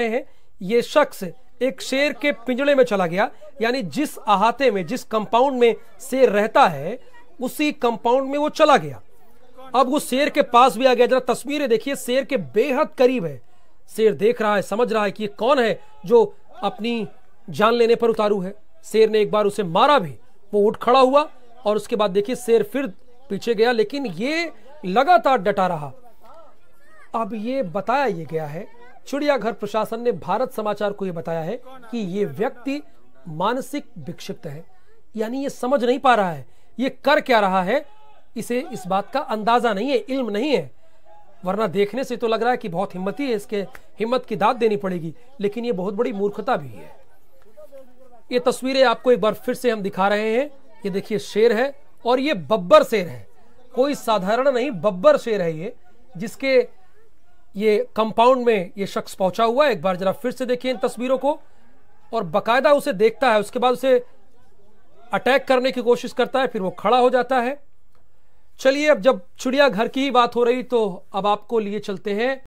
है ये शख्स एक शेर के पिंजड़े में चला गया यानी जिस अहाते में जिस कंपाउंड में शेर रहता है उसी कंपाउंड में वो चला गया अब वो शेर के पास भी आ गया जरा तस्वीरें देखिए शेर के बेहद करीब है शेर देख रहा है समझ रहा है कि ये कौन है जो अपनी जान लेने पर उतारू है शेर ने एक बार उसे मारा भी वो उठ खड़ा हुआ और उसके बाद देखिए शेर फिर पीछे गया लेकिन ये लगातार डटा रहा अब ये बताया ये गया है चिड़ियाघर प्रशासन ने भारत समाचार को यह बताया है कि ये व्यक्ति मानसिक विक्षिप्त है यानी ये समझ नहीं पा रहा है ये कर क्या रहा है इसे इस बात का अंदाजा नहीं है इल्म नहीं है वरना देखने से तो लग रहा है कि बहुत ही है इसके हिम्मत की दाद देनी पड़ेगी लेकिन ये बहुत बड़ी मूर्खता भी है ये तस्वीरें आपको एक बार फिर से हम दिखा रहे हैं ये देखिए शेर है और ये बब्बर शेर है कोई साधारण नहीं बब्बर शेर है ये जिसके ये कंपाउंड में ये शख्स पहुंचा हुआ है एक बार जरा फिर से देखिए इन तस्वीरों को और बकायदा उसे देखता है उसके बाद उसे अटैक करने की कोशिश करता है फिर वो खड़ा हो जाता है चलिए अब जब चिड़िया घर की ही बात हो रही तो अब आपको लिए चलते हैं